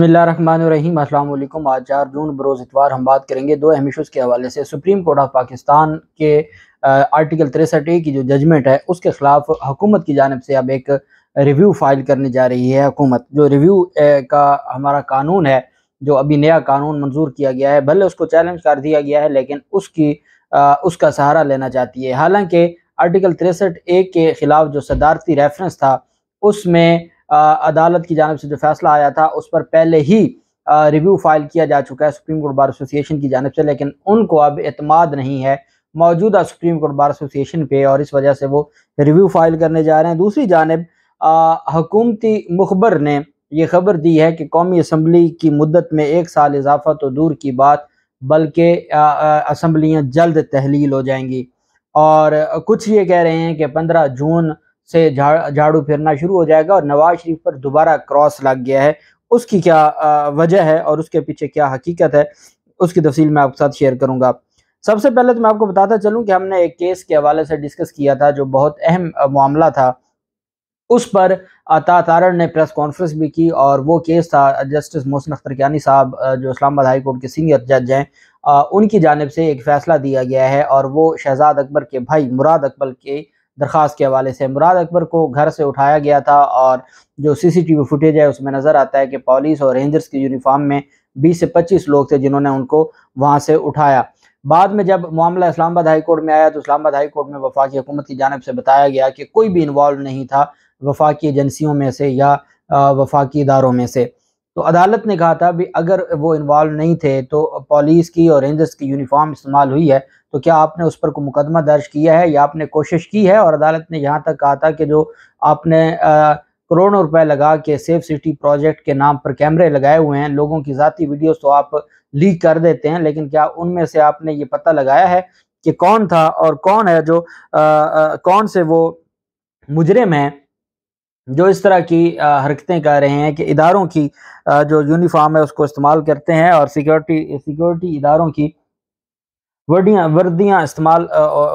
बसमीम अल्लाम आज चार जून बरोज़ इतवार हम बात करेंगे दो अहम इशूज़ के हवाले से सुप्रीम कोर्ट ऑफ पाकिस्तान के आर्टिकल तिरसठ ए की जो जजमेंट है उसके ख़िलाफ़ हुकूमत की जानब से अब एक रिव्यू फाइल करने जा रही है हुकूमत जो रिव्यू का हमारा कानून है जो अभी नया कानून मंजूर किया गया है भले उसको चैलेंज कर दिया गया है लेकिन उसकी आ, उसका सहारा लेना चाहती है हालांकि आर्टिकल तिरसठ ए के ख़िलाफ़ जो सदारती रेफरेंस था उसमें अदालत की जानब से जो फैसला आया था उस पर पहले ही रिव्यू फाइल किया जा चुका है सुप्रीम कोर्ट बार एसोसिएशन की जानब से लेकिन उनको अब अतमाद नहीं है मौजूदा सुप्रीम कोर्ट बार एसोसिएशन पे और इस वजह से वो रिव्यू फाइल करने जा रहे हैं दूसरी जानब हकूमती मुखबर ने ये खबर दी है कि कौमी असम्बली की मुद्दत में एक साल इजाफा तो दूर की बात बल्कि असम्बलियाँ जल्द तहलील हो जाएंगी और कुछ ये कह रहे हैं कि पंद्रह जून से झाड़ू फिरना शुरू हो जाएगा और नवाज शरीफ पर दोबारा क्रॉस लग गया है उसकी क्या वजह है और उसके पीछे क्या हकीकत है उसकी तफसील मैं आपके साथ शेयर करूँगा सबसे पहले तो मैं आपको बताता चलूँ कि हमने एक केस के हवाले से डिस्कस किया था जो बहुत अहम मामला था उस पर अता तारण ने प्रेस कॉन्फ्रेंस भी की और वो केस था जस्टिस मोहसिन अख्तर कीानी साहब जो इस्लामाबाद हाई कोर्ट के सीनियर जज हैं उनकी जानब से एक फ़ैसला दिया गया है और वो शहजाद अकबर के भाई मुराद अकबर के दरख्वास्त के हवाले से मुराद अकबर को घर से उठाया गया था और जो सीसीटीवी फुटेज है उसमें नज़र आता है कि पुलिस और रेंजर्स की यूनिफॉर्म में 20 से 25 लोग थे जिन्होंने उनको वहाँ से उठाया बाद में जब मामला इस्लामाबाद हाई कोर्ट में आया तो इस्लामाबाद हाई कोर्ट में वफाकी हुकूमत की जानब से बताया गया कि कोई भी इन्वॉल्व नहीं था वफाकी एजेंसियों में से या वफाकी इदारों में से तो अदालत ने कहा था भी अगर वो इन्वॉल्व नहीं थे तो पुलिस की और रेंजर्स की यूनिफॉर्म इस्तेमाल हुई है तो क्या आपने उस पर को मुकदमा दर्ज किया है या आपने कोशिश की है और अदालत ने यहाँ तक कहा था कि जो आपने करोड़ों रुपए लगा के सेफ सिटी प्रोजेक्ट के नाम पर कैमरे लगाए हुए हैं लोगों की ज़ाती वीडियोस तो आप लीक कर देते हैं लेकिन क्या उनमें से आपने ये पता लगाया है कि कौन था और कौन है जो आ, आ, कौन से वो मुजरिम हैं जो इस तरह की हरकतें कर रहे हैं कि इदारों की आ, जो यूनिफॉर्म है उसको इस्तेमाल करते हैं और सिक्योरिटी सिक्योरिटी इदारों की वर्दियाँ वर्दियाँ इस्तेमाल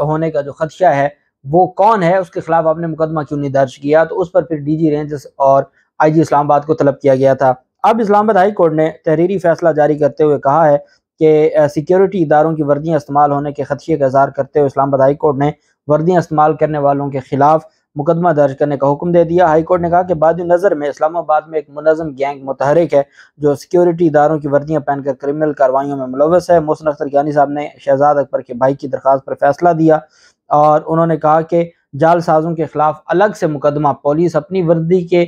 होने का जो खदशा है वो कौन है उसके खिलाफ आपने मुकदमा क्यों नहीं दर्ज किया तो उस पर फिर डीजी रेंज और आईजी इस्लामाबाद को तलब किया गया था अब इस्लामाबाद हाई कोर्ट ने तहरीरी फैसला जारी करते हुए कहा है कि सिक्योरिटी इदारों की वर्दियाँ इस्तेमाल होने के खदशे का इजहार करते हुए इस्लामाबाद हाई कोर्ट ने वर्दियाँ इस्तेमाल करने वालों के खिलाफ मुकदमा दर्ज करने का हुक्म दे दिया हाईकोर्ट ने कहा कि बाद नज़र में इस्लामाबाद में एक मुनजम गैंग मुतहरक है जो सिक्योरिटी इदारों की वर्दियाँ पहनकर क्रिमिनल कार्रवाइयों में मुलवस है मोहसन अख्तर ज्ञानी साहब ने शहजाद अकबर के भाई की दरख्वास्त पर फैसला दिया और उन्होंने कहा कि जालसाजों के खिलाफ अलग से मुकदमा पुलिस अपनी वर्दी के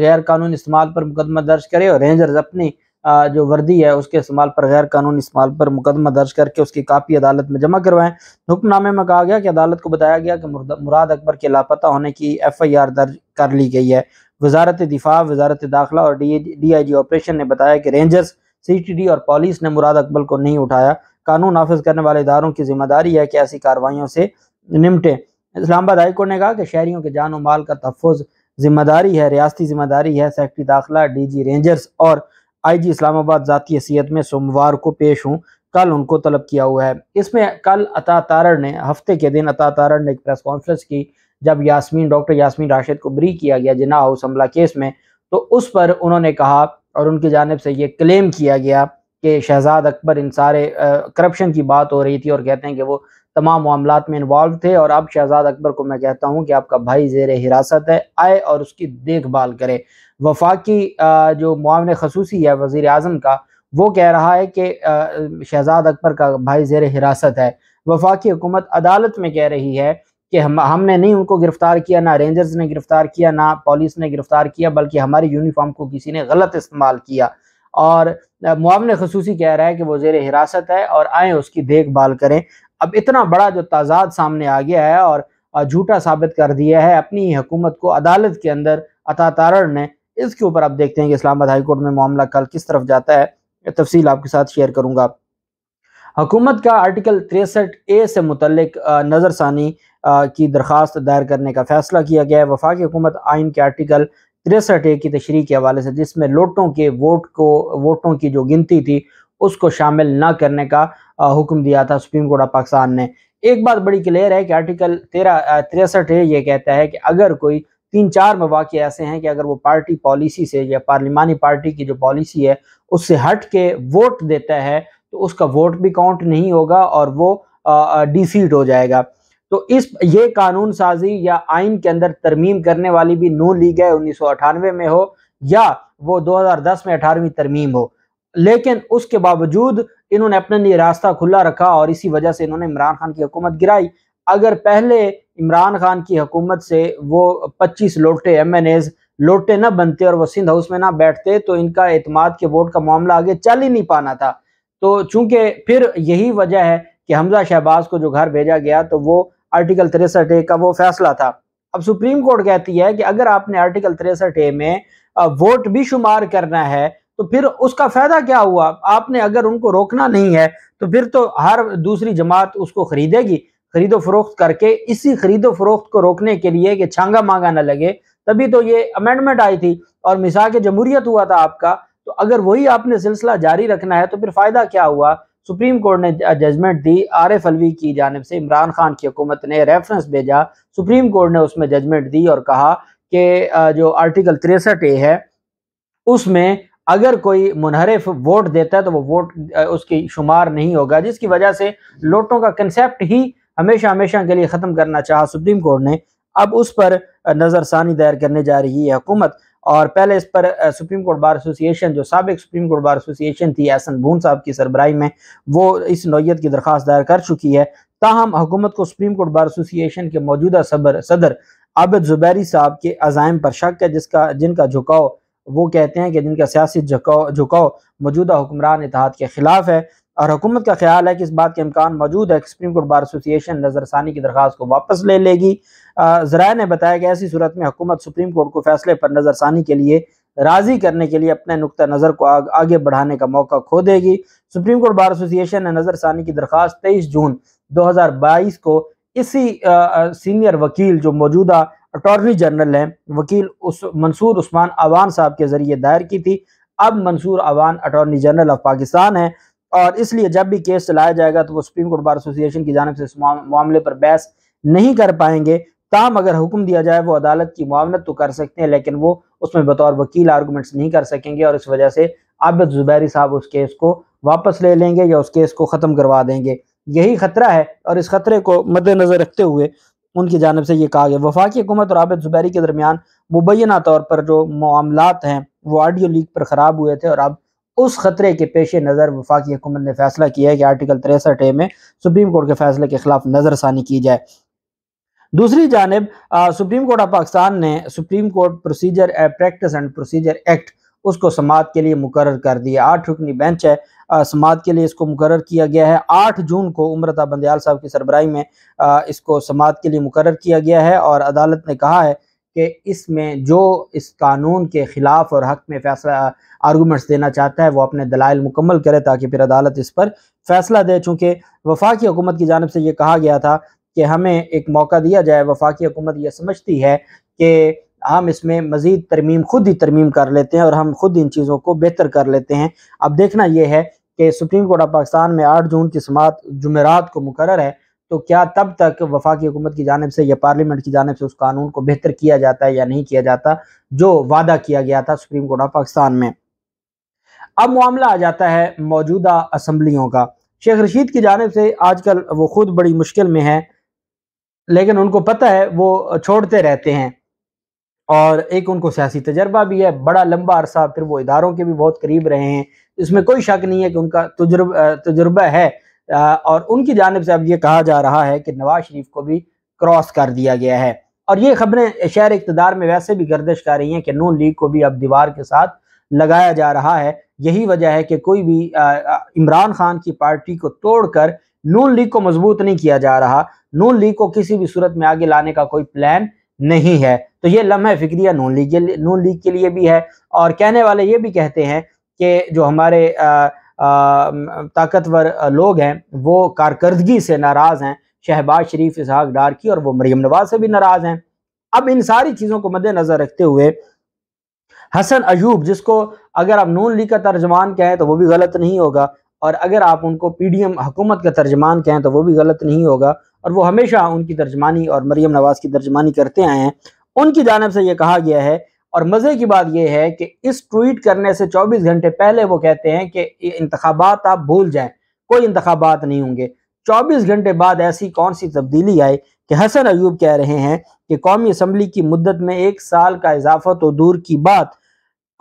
गैर कानून इस्तेमाल पर मुकदमा दर्ज करे और रेंजर्स अपनी जो वर्दी है उसके इस्तेमाल पर गैर कानूनी इस्तेमाल पर मुकदमा दर्ज करके उसकी कापी अदालत में जमा करवाएं हुक्मनामे में कहा गया कि अदालत को बताया गया कि मुराद अकबर के लापता होने की एफ आई आर दर्ज कर ली गई है वजारत दिफा वजारत दाखिला और डी आई जी ऑपरेशन ने बताया कि रेंजर्स सी टी डी और पॉलिस ने मुराद अकबर को नहीं उठाया कानून नाफिज करने वाले इदारों की जिम्मेदारी है कि ऐसी कार्रवाइयों से निमटें इस्लामाबाद हाईकोर्ट ने कहा कि शहरीों के जान माल का तहफ़ जिम्मेदारी है रियासती जिम्मेदारी है सेक्रटरी दाखिला डी जी रेंजर्स और आईजी इस्लामाबाद ज़ाती हैसियत में सोमवार को पेश हूँ कल उनको तलब किया हुआ है इसमें कल अता तारण ने हफ्ते के दिन अता तारण ने एक प्रेस कॉन्फ्रेंस की जब यासमीन डॉक्टर यासमीन राशिद को ब्री किया गया जिना हाउस हमला केस में तो उस पर उन्होंने कहा और उनकी जानब से ये क्लेम किया गया कि शहजाद अकबर इन सारे करप्शन की बात हो रही थी और कहते हैं कि वो तमाम मामला में इन्वॉल्व थे और अब शहजाद अकबर को मैं कहता हूँ कि आपका भाई जेर हिरासत है आए और उसकी देखभाल करे वफाकी जो मुआवन खसूसी है वजीर अजम का वो कह रहा है कि शहजाद अकबर का भाई जेर हिरासत है वफाकी हुकूमत अदालत में कह रही है कि हम हमने नहीं उनको गिरफ़्तार किया ना रेंजर्स ने गिरफ़्तार किया ना पुलिस ने गिरफ़्तार किया बल्कि हमारी यूनिफॉर्म को किसी ने गलत इस्तेमाल किया और मुआवन खसूसी कह रहा है कि वो जेर हिरासत है और आए उसकी देखभाल करें अब इतना बड़ा जो ताजाद सामने आ गया है और झूठा साबित कर दिया है अपनी ही हुकूमत को अदालत के अंदर अतातारण ने इसके ऊपर आप देखते हैं कि इस्लामाबाद हाईकोर्ट में मामला कल किस तरफ जाता है तफसील आपके साथ शेयर करूंगा हुकूमत का आर्टिकल तिरसठ ए से मुतलक नज़रसानी की दरख्वास्त दायर करने का फैसला किया गया है वफाक हुकूमत आइन के आर्टिकल तिरसठ ए की तशरी के हवाले से जिसमें लोटों के वोट को वोटों की जो गिनती थी उसको शामिल न करने का हुक्म दिया था सुप्रीम कोर्ट ऑफ पाकिस्तान ने एक बात बड़ी क्लियर है कि आर्टिकल तेरह तिरसठ ए ये कहता है कि अगर कोई तीन चार मवाक ऐसे हैं कि अगर वो पार्टी पॉलिसी से या पार्लिमानी पार्टी की जो पॉलिसी है उससे हट के वोट देता है तो उसका वोट भी काउंट नहीं होगा और वो डिसीट हो जाएगा तो इस ये कानून साजी या आइन के अंदर तरमीम करने वाली भी नू ली गए उन्नीस में हो या वो 2010 में अठारहवीं तरमीम हो लेकिन उसके बावजूद इन्होंने अपने लिए रास्ता खुला रखा और इसी वजह से इन्होंने इमरान खान की हुकूमत गिराई अगर पहले इमरान खान की हुकूमत से वो 25 लोटे एम एन एज लोटे ना बनते और वो सिंध हाउस में ना बैठते तो इनका एतमाद के वोट का मामला आगे चल ही नहीं पाना था तो चूंकि फिर यही वजह है कि हमजा शहबाज को जो घर भेजा गया तो वो आर्टिकल तिरसठ ए का वो फैसला था अब सुप्रीम कोर्ट कहती है कि अगर आपने आर्टिकल तिरसठ ए में वोट भी शुमार करना है तो फिर उसका फायदा क्या हुआ आपने अगर उनको रोकना नहीं है तो फिर तो हर दूसरी जमात उसको खरीदेगी खरीदो फरोख्त करके इसी खरीदो फरोख्त को रोकने के लिए कि छांगा मांगा ना लगे तभी तो ये अमेंडमेंट आई थी और मिसा के जमहूरियत हुआ था आपका तो अगर वही आपने सिलसिला जारी रखना है तो फिर फ़ायदा क्या हुआ सुप्रीम कोर्ट ने जजमेंट दी आर एफ अलवी की जानब से इमरान खान की हुकूमत ने रेफरेंस भेजा सुप्रीम कोर्ट ने उसमें जजमेंट दी और कहा कि जो आर्टिकल तिरसठ ए है उसमें अगर कोई मुनहरफ वोट देता है तो वो वोट उसकी शुमार नहीं होगा जिसकी वजह से लोटों का कंसेप्ट ही हमेशा हमेशा के लिए ख़त्म करना चाहा सुप्रीम कोर्ट ने अब उस पर नज़रसानी दायर करने जा रही है हुकूमत और पहले इस पर सुप्रीम कोर्ट बार एसोसिएशन जो सबक सुप्रीम कोर्ट बार एसोसिएशन थी एहसन भून साहब की सरबराही में वो इस नोयत की दरख्वास्त दायर कर चुकी है ताहम हुकूमत को सुप्रीम कोर्ट बार एसोसिएशन के मौजूदा सबर सदर आबिद जुबैरी साहब के अजायम पर शक है जिसका जिनका झुकाव वो कहते हैं कि जिनका सियासी झुकाव झुकाव मौजूदा हुक्मरान इतिहाद के खिलाफ है और हुकूमत का ख्याल है कि इस बात के इम्कान मौजूद है कि सुप्रीम कोर्ट बार एसोसिएशन नज़रसानी की दरख्वास्त को वापस ले लेगी ज़रा ने बताया कि ऐसी सूरत में हुकूमत सुप्रीम कोर्ट को फैसले पर नज़रसानी के लिए राज़ी करने के लिए अपने नुक़ नज़र को आग, आगे बढ़ाने का मौका खो देगी सुप्रीम कोर्ट बार एसोसिएशन ने नज़रसानी की दरख्वास्त तेईस जून दो हज़ार बाईस को इसी आ, सीनियर वकील जो मौजूदा अटॉर्नी जनरल हैं वकील उस मंसूर उस्मान अवान साहब के ज़रिए दायर की थी अब Mansoor Awan attorney general of Pakistan है और इसलिए जब भी केस चलाया जाएगा तो वो सुप्रीम कोर्ट बार एसोसिएशन की जानब से इस मामले पर बहस नहीं कर पाएंगे ताम अगर हुक्म दिया जाए वो अदालत की मामलत तो कर सकते हैं लेकिन वो उसमें बतौर वकील आर्गूमेंट्स नहीं कर सकेंगे और इस वजह से आबद जुबैरी साहब उस केस को वापस ले लेंगे या उस केस को ख़त्म करवा देंगे यही खतरा है और इस खतरे को मद्देनज़र रखते हुए उनकी जानब से ये कहा गया वफाकी हुकूमत और आबद जुबैरी के दरमियान मुबैना तौर पर जो मामला हैं वो ऑडियो लीक पर ख़राब हुए थे और अब उस खतरे के पेश नज़र वफाकी हुकूमत ने फैसला किया है कि आर्टिकल तिरसठ ए में सुप्रीम कोर्ट के फैसले के खिलाफ नज़रसानी की जाए दूसरी जानब सुप्रीम कोर्ट ऑफ पाकिस्तान ने supreme court procedure practice and procedure act उसको समात के लिए मुकर कर दिया आठ रुकनी बेंच है समात के लिए इसको मुकर किया गया है आठ जून को उम्रता बंदयाल साहब की सरबराई में आ, इसको समात के लिए मुकर किया गया है और अदालत ने कहा है कि इसमें जो इस कानून के ख़िलाफ़ और हक़ में फ़ैसला आर्गूमेंट्स देना चाहता है वो अपने दलाइल मुकम्मल करे ताकि फिर अदालत इस पर फ़ैसला दे चूँकि वफाकी हुकूमत की जानब से ये कहा गया था कि हमें एक मौका दिया जाए वफाकी हुकूमत यह समझती है कि हम इसमें मज़ीद तरमीम खुद ही तरमीम कर लेते हैं और हम खुद इन चीज़ों को बेहतर कर लेते हैं अब देखना यह है कि सुप्रीम कोर्ट ऑफ पाकिस्तान में आठ जून की समात जुमेरात को मुकर है तो क्या तब तक वफाकी हुकूमत की जानब से या पार्लियामेंट की जानब से उस कानून को बेहतर किया जाता है या नहीं किया जाता जो वादा किया गया था सुप्रीम कोर्ट ऑफ पाकिस्तान में अब मामला आ जाता है मौजूदा असम्बलियों का शेख रशीद की जानब से आजकल वो खुद बड़ी मुश्किल में है लेकिन उनको पता है वो छोड़ते रहते हैं और एक उनको सियासी तजर्बा भी है बड़ा लंबा अरसा फिर वो इदारों के भी बहुत करीब रहे हैं इसमें कोई शक नहीं है कि उनका तजुर्ब तजुर्बा है और उनकी जानब से अब ये कहा जा रहा है कि नवाज शरीफ को भी क्रॉस कर दिया गया है और ये खबरें शहर इकतदार में वैसे भी गर्दिश कर रही हैं कि नून लीग को भी अब दीवार के साथ लगाया जा रहा है यही वजह है कि कोई भी इमरान खान की पार्टी को तोड़कर नून लीग को मजबूत नहीं किया जा रहा नून लीग को किसी भी सूरत में आगे लाने का कोई प्लान नहीं है तो ये लम्हे फिक्रिया नून लीग नून लीग के लिए भी है और कहने वाले ये भी कहते हैं कि जो हमारे आ, ताकतवर लोग हैं वो कारकर्दगी से नाराज़ हैं शहबाज शरीफ इसहाक डार की और वो मरीम नवाज से भी नाराज़ हैं अब इन सारी चीज़ों को मद्देनज़र रखते हुए हसन अयूब जिसको अगर आप नून लीग का तर्जमान कहें तो वो भी गलत नहीं होगा और अगर आप उनको पी डी एम हुकूमत का तर्जमान कहें तो वो भी गलत नहीं होगा और वो हमेशा उनकी तर्जमानी और मरीम नवाज की तर्जमानी करते आए हैं उनकी जानब से ये कहा गया है और मज़े की बात यह है कि इस ट्वीट करने से 24 घंटे पहले वो कहते हैं कि इंतबात आप भूल जाएं कोई इंतबात नहीं होंगे 24 घंटे बाद ऐसी कौन सी तब्दीली आई कि हसन अयूब कह रहे हैं कि कौमी असम्बली की मुद्दत में एक साल का इजाफा तो दूर की बात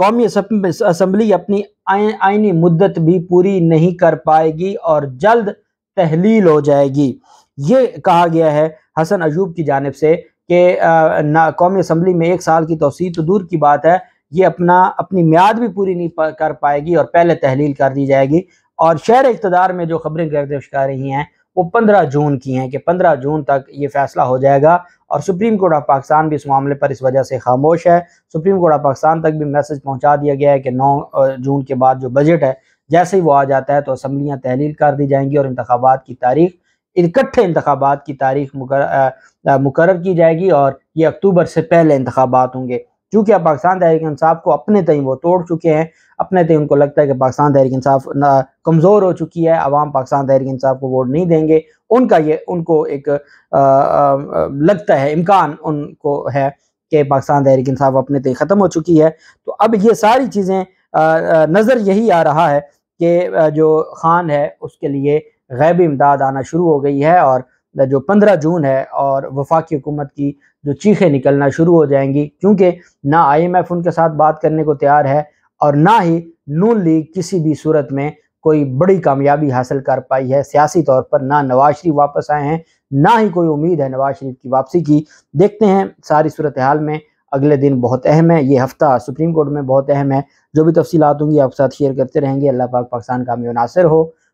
कौमी असम्बली अपनी आईनी आइनी मुद्दत भी पूरी नहीं कर पाएगी और जल्द तहलील हो जाएगी ये कहा गया है हसन अयूब की जानब से कि कौमी असम्बली में एक साल की तोसी तो दूर की बात है ये अपना अपनी म्याद भी पूरी नहीं कर पाएगी और पहले तहलील कर दी जाएगी और शहर इकतदार में जो खबरें गर्दिश कर रही हैं वो पंद्रह जून की हैं कि पंद्रह जून तक ये फैसला हो जाएगा और सुप्रीम कोर्ट ऑफ पाकिस्तान भी इस मामले पर इस वजह से खामोश है सुप्रीम कोर्ट ऑफ पाकिस्तान तक भी मैसेज पहुंचा दिया गया है कि नौ जून के बाद जो बजट है जैसे ही वो आ जाता है तो असम्बलियाँ तहलील कर दी जाएंगी और इंतबात की तारीख इकट्ठे इंतबात की तारीख मुकर की जाएगी और ये अक्टूबर से पहले इंतबात होंगे चूँकि अब पाकिस्तान तहरीक इंसाफ को अपने तय वो तोड़ चुके हैं अपने तय उनको लगता है कि पाकिस्तान तहरीक इंसाफ कमज़ोर हो चुकी है अवाम पाकिस्तान तहरीक इंसाफ को वोट नहीं देंगे उनका ये उनको एक आ, आ, लगता है इम्कान उनको है कि पाकिस्तान तहरीक इंसाफ अपने तय ख़त्म हो चुकी है तो अब ये सारी चीज़ें नज़र यही आ रहा है कि जो खान है उसके लिए गैबी इमदाद आना शुरू हो गई है और जो पंद्रह जून है और वफाकी हुकूमत की जो चीखें निकलना शुरू हो जाएंगी क्योंकि ना आई एम एफ उनके साथ बात करने को तैयार है और ना ही नून लीग किसी भी सूरत में कोई बड़ी कामयाबी हासिल कर पाई है सियासी तौर पर ना नवाज शरीफ वापस आए हैं ना ही कोई उम्मीद है नवाज शरीफ की वापसी की देखते हैं सारी सूरत हाल में अगले दिन बहुत अहम है ये हफ्ता सुप्रीम कोर्ट में बहुत अहम है जो भी तफसीत होंगी आपके साथ शेयर करते रहेंगे अल्लाह पाक पाकिस्तान का मुनासर हो